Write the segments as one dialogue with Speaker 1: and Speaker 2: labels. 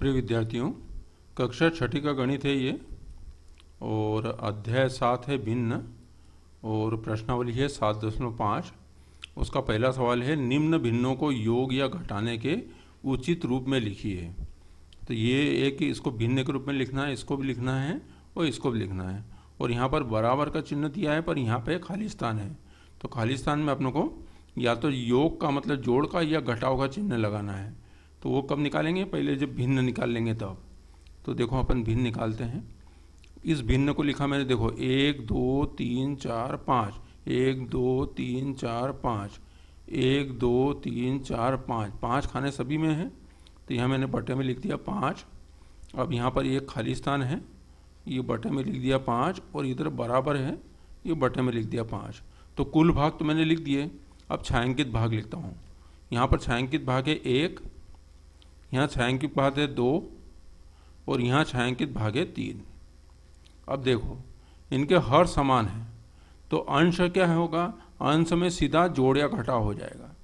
Speaker 1: प्रिय विद्यार्थियों कक्षा छठी का गणित है ये और अध्याय सात है भिन्न और प्रश्नावली है सात दशमलव पाँच उसका पहला सवाल है निम्न भिन्नों को योग या घटाने के उचित रूप में लिखिए तो ये एक इसको भिन्न के रूप में लिखना है इसको भी लिखना है और इसको भी लिखना है और यहाँ पर बराबर का चिन्ह दिया है पर यहाँ पर खालिस्तान है तो खालिस्तान में अपनों को या तो योग का मतलब जोड़ का या घटाव का चिन्ह लगाना है तो वो कब निकालेंगे पहले जब भिन्न निकाल लेंगे तब तो देखो अपन भिन्न निकालते हैं इस भिन्न को लिखा मैंने देखो एक दो तीन चार पाँच एक दो तीन चार पाँच एक दो तीन चार पाँच पाँच खाने सभी में हैं तो यहाँ मैंने बटे में लिख दिया पाँच अब यहाँ पर एक खाली स्थान है ये बटे में लिख दिया पाँच और इधर बराबर है ये बटे में लिख दिया पाँच तो कुल भाग तो मैंने लिख दिए अब छायांकित भाग लिखता हूँ यहाँ पर छायांकित भाग है एक यहाँ छायांकित भाग है दो और यहाँ छायांकित भाग है तीन अब देखो इनके हर समान है तो अंश क्या होगा अंश में सीधा जोड़ या घटा हो जाएगा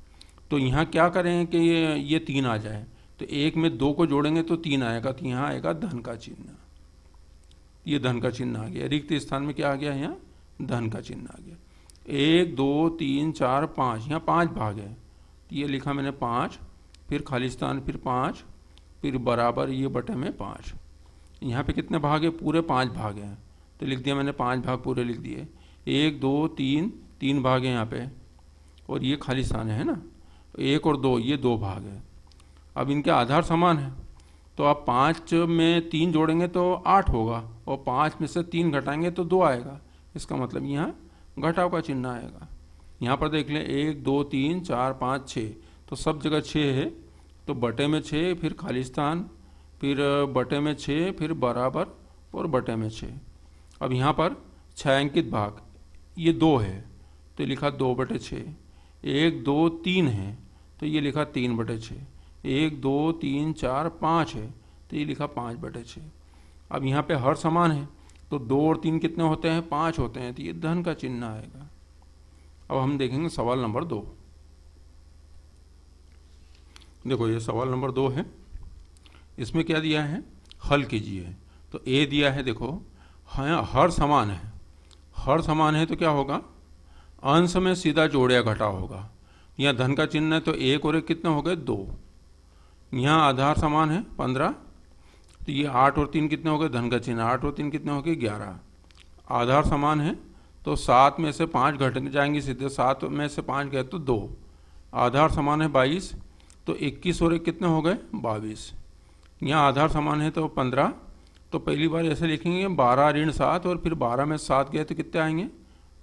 Speaker 1: तो यहाँ क्या करें कि ये ये तीन आ जाए तो एक में दो को जोड़ेंगे तो तीन आएगा तो यहाँ आएगा धन का चिन्ह ये धन का चिन्ह आ गया रिक्त स्थान में क्या आ गया यहाँ धन का चिन्ह आ गया एक दो तीन चार पाँच यहाँ पाँच भाग है ये लिखा मैंने पाँच फिर खालिस्तान फिर पाँच फिर बराबर ये बटे में पाँच यहाँ पे कितने भाग है पूरे पाँच भाग हैं तो लिख दिया मैंने पाँच भाग पूरे लिख दिए एक दो तीन तीन भाग हैं यहाँ पे और ये खालिस्तान है ना एक और दो ये दो भाग है अब इनके आधार समान हैं तो आप पाँच में तीन जोड़ेंगे तो आठ होगा और पाँच में से तीन घटाएंगे तो दो आएगा इसका मतलब यहाँ घटाव का चिन्ह आएगा यहाँ पर देख लें एक दो तीन चार पाँच छः तो सब जगह छः है तो बटे में छः फिर खालिस्तान फिर बटे में छः फिर बराबर और बटे में छः अब यहाँ पर छायांकित भाग ये दो है तो लिखा दो बटे छः एक दो तीन है तो ये लिखा तीन बटे छः एक दो तीन चार पाँच है तो ये लिखा पाँच बटे छः अब यहाँ पे हर समान है तो दो और तीन कितने होते हैं पाँच होते हैं तो ये धन का चिन्ह आएगा अब हम देखेंगे सवाल नंबर दो देखो ये सवाल नंबर दो है इसमें क्या दिया है हल कीजिए तो ए दिया है देखो हर समान है हर समान है तो क्या होगा अंश में सीधा जोड़ घटा होगा यहाँ धन का चिन्ह है तो एक और एक कितने हो गए दो यहाँ आधार समान है पंद्रह तो ये आठ और तीन कितने हो गए धन का चिन्ह आठ और तीन कितने हो गए ग्यारह आधार समान है तो सात में से पाँच घट जाएंगे सीधे सात में से पाँच गए तो दो आधार समान है बाईस तो 21 और एक कितने हो गए 22 यहाँ आधार समान है तो 15 तो पहली बार ऐसे लिखेंगे 12 ऋण सात और फिर 12 में सात गए तो कितने आएंगे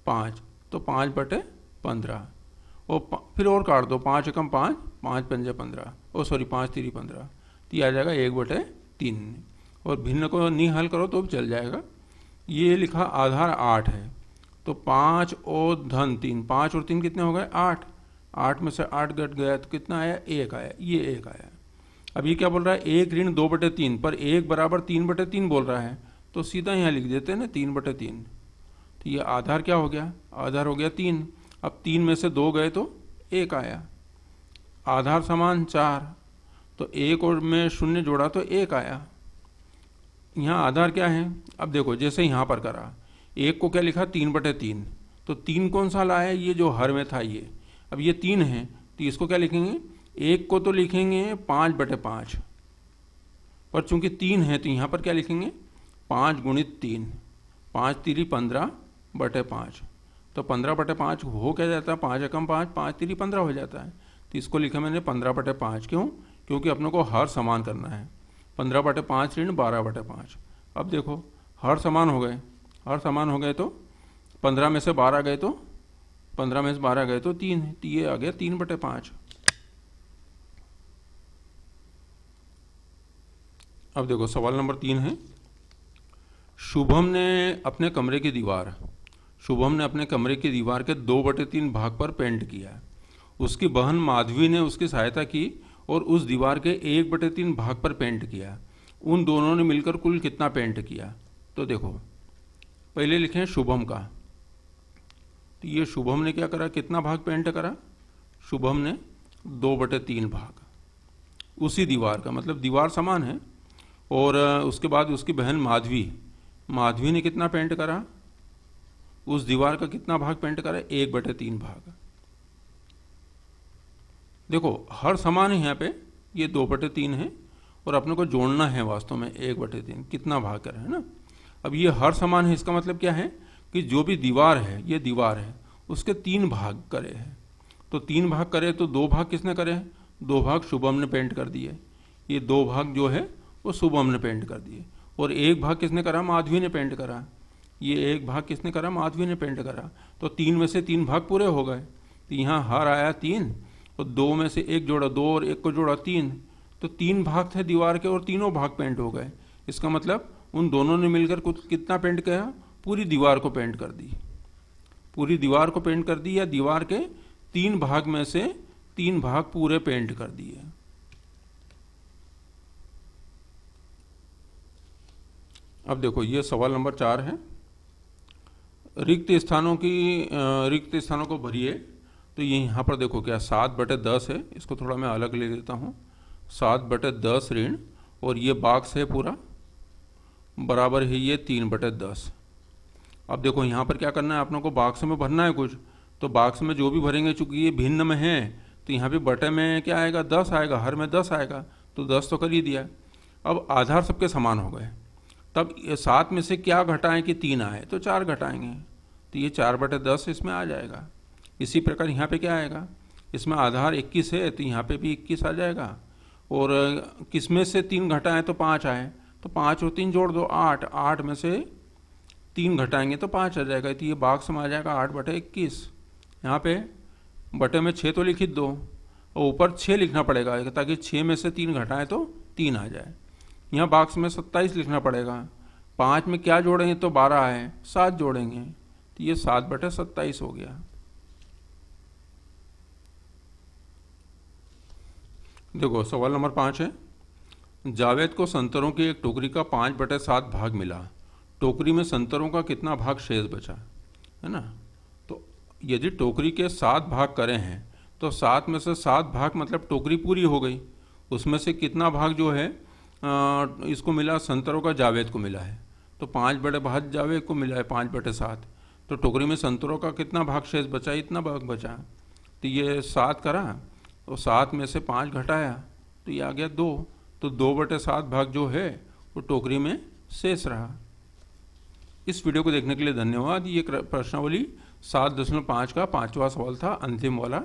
Speaker 1: पाँच तो पाँच बटे पंद्रह और फिर और काट दो पाँच एकम पाँच पाँच पंजे पंद्रह और सॉरी पाँच तीरी पंद्रह तो ये आ जाएगा एक बटे तीन और भिन्न को नहीं हल करो तो चल जाएगा ये लिखा आधार आठ है तो पाँच और धन तीन पाँच और तीन कितने हो गए आठ आठ में से आठ घट गया तो कितना आया एक आया ये एक आया अब ये क्या बोल रहा है एक ऋण दो बटे तीन पर एक बराबर तीन बटे तीन बोल रहा है तो सीधा यहाँ लिख देते हैं ना तीन बटे तीन तो ये आधार क्या हो गया आधार हो गया तीन अब तीन में से दो गए तो एक आया आधार समान चार तो एक और में शून्य जोड़ा तो एक आया यहाँ आधार क्या है अब देखो जैसे यहाँ पर करा एक को क्या लिखा तीन बटे तीन तो तीन कौन सा लाया ये जो हर में था ये अब ये तीन हैं तो इसको क्या लिखेंगे एक को तो लिखेंगे पाँच बटे पाँच पर चूंकि तीन है तो यहाँ पर क्या लिखेंगे पाँच गुणित तीन पाँच तीरी पंद्रह बटे पाँच तो पंद्रह बटे पाँच हो क्या जाता है पाँच एकम पाँच पाँच तीरी पंद्रह हो जाता है तो इसको लिखा मैंने पंद्रह बटे पाँच क्यों क्योंकि अपने को हर समान करना है पंद्रह बटे पाँच ऋण बारह बटे पाँच अब देखो हर समान हो गए हर समान हो गए तो पंद्रह में से बारह गए तो पंद्रह में से बारह गए तो तीन ये आ गया तीन बटे पाँच अब देखो सवाल नंबर तीन है शुभम ने अपने कमरे की दीवार शुभम ने अपने कमरे की दीवार के दो बटे तीन भाग पर पेंट किया उसकी बहन माधवी ने उसकी सहायता की और उस दीवार के एक बटे तीन भाग पर पेंट किया उन दोनों ने मिलकर कुल कितना पेंट किया तो देखो पहले लिखें शुभम का तो ये शुभम ने क्या करा कितना भाग पेंट करा शुभम ने दो बटे तीन भाग उसी दीवार का मतलब दीवार समान है और उसके बाद उसकी बहन माधवी माधवी ने कितना पेंट करा उस दीवार का कितना भाग पेंट करा एक बटे तीन भाग देखो हर समान है यहाँ पे ये दो बटे तीन है और अपने को जोड़ना है वास्तव में एक बटे तीन कितना भाग करा है ना अब ये हर समान है इसका मतलब क्या है कि जो भी दीवार है ये दीवार है उसके तीन भाग करे हैं तो तीन भाग करे तो दो भाग किसने करे हैं दो भाग शुभम ने पेंट कर दिए ये दो भाग जो है वो शुभम ने पेंट कर दिए और एक भाग किसने करा माधवी ने पेंट करा ये एक भाग किसने करा माधवी ने पेंट करा तो तीन में से तीन भाग पूरे हो गए तो यहाँ हार आया तीन और तो दो में से एक जोड़ा दो और एक को जोड़ा तीन तो तीन भाग थे दीवार के और तीनों भाग पेंट हो गए इसका मतलब उन दोनों ने मिलकर कुछ कितना पेंट किया पूरी दीवार को पेंट कर दी पूरी दीवार को पेंट कर दी या दीवार के तीन भाग में से तीन भाग पूरे पेंट कर दिए अब देखो ये सवाल नंबर चार है रिक्त स्थानों की रिक्त स्थानों को भरिए तो ये यहाँ पर देखो क्या सात बटे दस है इसको थोड़ा मैं अलग ले लेता हूँ सात बटे दस ऋण और ये बाक्स है पूरा बराबर है ये तीन बटे दस अब देखो यहाँ पर क्या करना है आप लोग को बाक्स में भरना है कुछ तो बाक्स में जो भी भरेंगे चूंकि ये भिन्न में है तो यहाँ पे बटे में क्या आएगा दस आएगा हर में दस आएगा तो दस तो कर ही दिया अब आधार सबके समान हो गए तब सात में से क्या घटाएं कि तीन आए तो चार घटाएंगे तो ये चार बटे दस इसमें आ जाएगा इसी प्रकार यहाँ पे क्या आएगा इसमें आधार इक्कीस है तो यहाँ पे भी इक्कीस आ जाएगा और किस में से तीन घटाएं तो पाँच आए तो पाँच और तीन जोड़ दो आठ आठ में से तीन घटाएंगे तो पाँच आ जाएगा तो ये भाग समा जाएगा आठ बटे इक्कीस यहाँ पे बटे में छः तो लिखित दो और ऊपर छः लिखना पड़ेगा ताकि छः में से तीन घटाएं तो तीन आ जाए यहाँ बाक्स में सत्ताईस लिखना पड़ेगा पाँच में क्या जोड़ेंगे तो बारह है सात जोड़ेंगे तो ये सात बटे सत्ताईस हो गया देखो सवाल नंबर पाँच है जावेद को संतरों की एक टोकरी का पाँच बटे सात भाग मिला टोकरी में संतरों का कितना भाग शेष बचा है ना तो यदि टोकरी के सात भाग करे हैं तो सात में से सात भाग मतलब टोकरी पूरी हो गई उसमें से कितना भाग जो है इसको मिला संतरों का जावेद को मिला है तो पाँच बटे भाग जावेद को मिला है पाँच बटे सात तो टोकरी में संतरों का कितना भाग शेष बचा इतना भाग बचा तो ये सात करा तो सात में से पाँच घटाया तो ये आ गया दो तो दो बटे सात भाग जो है वो टोकरी में शेष रहा इस वीडियो को देखने के लिए धन्यवाद ये प्रश्नावली सात दशमलव पाँच का पांचवा सवाल था अंतिम वाला